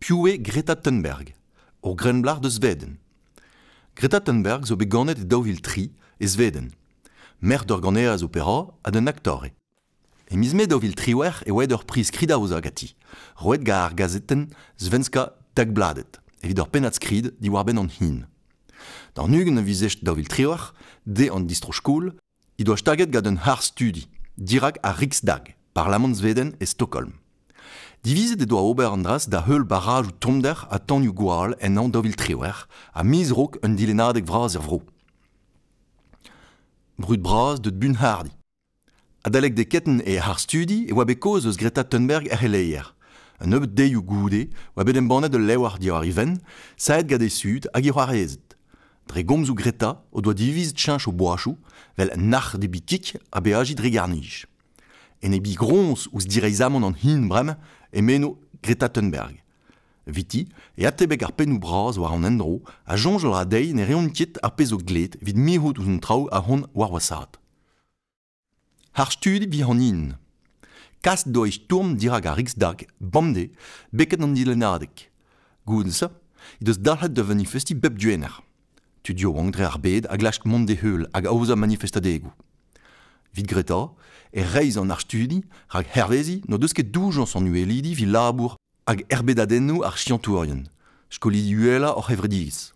Piwe Greta Thunberg, o Grenblar de Zveden. Greta Thunberg zo begonet e daouvil tri e Sveden. Mer d'or ganea zo pera a den aktore. E mizme daouvil triwer e oed ur priz krida oza gati. Roet ga ar gazeten Svenska Dagbladet, evit ur penat skrid di war ben an hin. Dar nugen a avizest daouvil tri de an distro skoul, i doa staget ga den har studi, dirak a Riksdag, parlament Zveden e Stockholm. Divise de doa ober an dras da heul barraj ou tomder a tan yu gwaal en an dovil triwer, a miz rok un dilenadek vraz ur vro. Brut braz deut bun hardi. Adalek de ketten e ar studi e oa be eus Greta Thunberg er eleier. Un eub deioù goude, oa banet de lewar dio ar iven, saet gade sud hag eo ar Dre gomz ou Greta o doa divise tchanch o boachou, vel nach de a be aji dre garnij. En e bi gronz ouz direizamon an hin brem, emeno Greta Thunberg. Viti, e a tebek ar penou braz war an endro, a jonge l'ra dei ne reontiet ar pezo gled, vid mihout ouzun traou a hon war wasaad. Har studi vi in. Kas do eis tourm dirag ar Riksdag, bamde, beket an dilenadek. Goud sa, e deus dalhet da festi bep duenar. Tudio wang dre ar bed hag lachk mont de heul hag aouza manifestadegu. Vidgreta, e reiz an ar studi rag hervezi no deus ket douj an uelidi vi labour hag erbedadennoù ar chiantourien, skoli uela or hevredigis,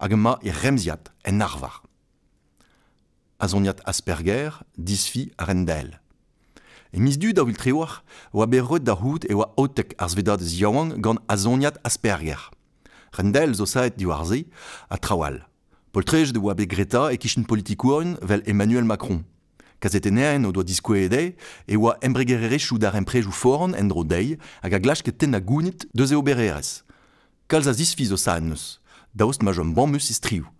hag e remziat en arvar. Azoniat Asperger, disfi rendel endel. E mis du da vil trewar, oa berreut da hout e oa otek azoniat Asperger. Rendel zo saet diwarzi a trawal. Poltrej de oa be Greta e kishin politikourin vel Emmanuel Macron – kazetenean o doa diskoe e e oa embregerere chou dar emprejou foran en dro dei, aga glas ket ten agounit deuze oberreaz. Kalza zizfiz o saan daost ma jom bon meus istriou.